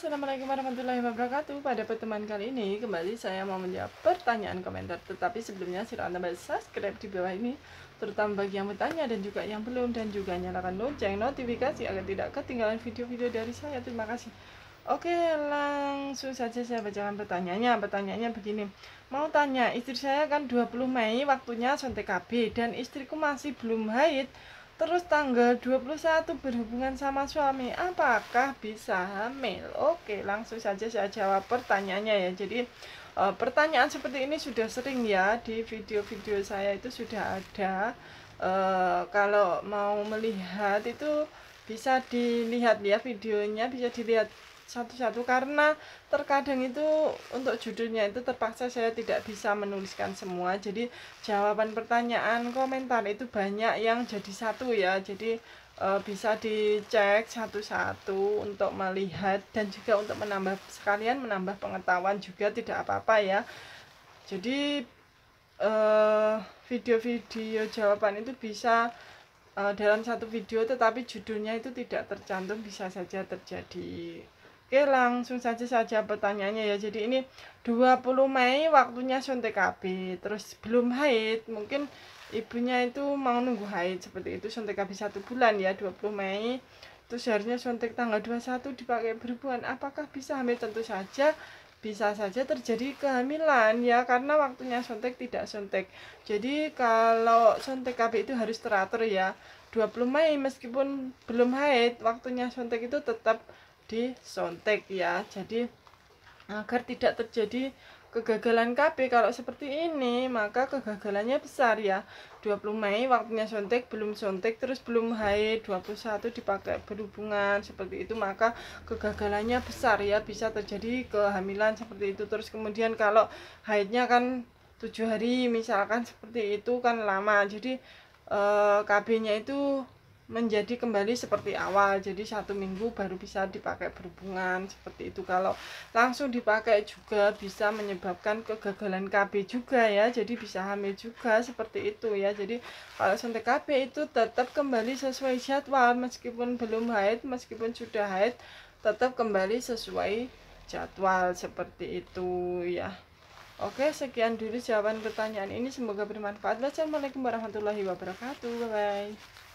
Assalamualaikum warahmatullahi wabarakatuh Pada pertemuan kali ini kembali saya mau menjawab pertanyaan komentar Tetapi sebelumnya silahkan tambah subscribe di bawah ini Terutama bagi yang bertanya dan juga yang belum Dan juga nyalakan lonceng notifikasi agar tidak ketinggalan video-video dari saya Terima kasih Oke langsung saja saya bacakan pertanyaannya Pertanyaannya begini Mau tanya istri saya kan 20 Mei waktunya suntik KB Dan istriku masih belum haid Terus tanggal 21 berhubungan sama suami, apakah bisa hamil? Oke, langsung saja saya jawab pertanyaannya ya. Jadi e, pertanyaan seperti ini sudah sering ya di video-video saya itu sudah ada. E, kalau mau melihat itu bisa dilihat ya videonya, bisa dilihat satu-satu karena terkadang itu untuk judulnya itu terpaksa saya tidak bisa menuliskan semua jadi jawaban pertanyaan komentar itu banyak yang jadi satu ya jadi e, bisa dicek satu-satu untuk melihat dan juga untuk menambah sekalian menambah pengetahuan juga tidak apa-apa ya jadi eh, video-video jawaban itu bisa eh, dalam satu video tetapi judulnya itu tidak tercantum bisa saja terjadi Oke langsung saja saja pertanyaannya ya Jadi ini 20 Mei waktunya suntik KB Terus belum haid Mungkin ibunya itu mau nunggu haid Seperti itu suntik KB satu bulan ya 20 Mei Terus seharusnya suntik tanggal 21 dipakai berhubungan Apakah bisa hamil tentu saja bisa saja terjadi kehamilan ya karena waktunya suntik tidak suntik jadi kalau suntik KB itu harus teratur ya 20 Mei meskipun belum haid waktunya suntik itu tetap disontek ya jadi agar tidak terjadi kegagalan KB kalau seperti ini maka kegagalannya besar ya 20 Mei waktunya sontek belum sontek terus belum haid 21 dipakai berhubungan seperti itu maka kegagalannya besar ya bisa terjadi kehamilan seperti itu terus kemudian kalau haidnya kan tujuh hari misalkan seperti itu kan lama jadi eh, KB-nya itu menjadi kembali seperti awal jadi satu minggu baru bisa dipakai berhubungan seperti itu kalau langsung dipakai juga bisa menyebabkan kegagalan KB juga ya jadi bisa hamil juga seperti itu ya jadi kalau suntik KB itu tetap kembali sesuai jadwal meskipun belum haid meskipun sudah haid tetap kembali sesuai jadwal seperti itu ya Oke sekian dulu jawaban pertanyaan ini semoga bermanfaat Wassalamualaikum warahmatullahi wabarakatuh Bye bye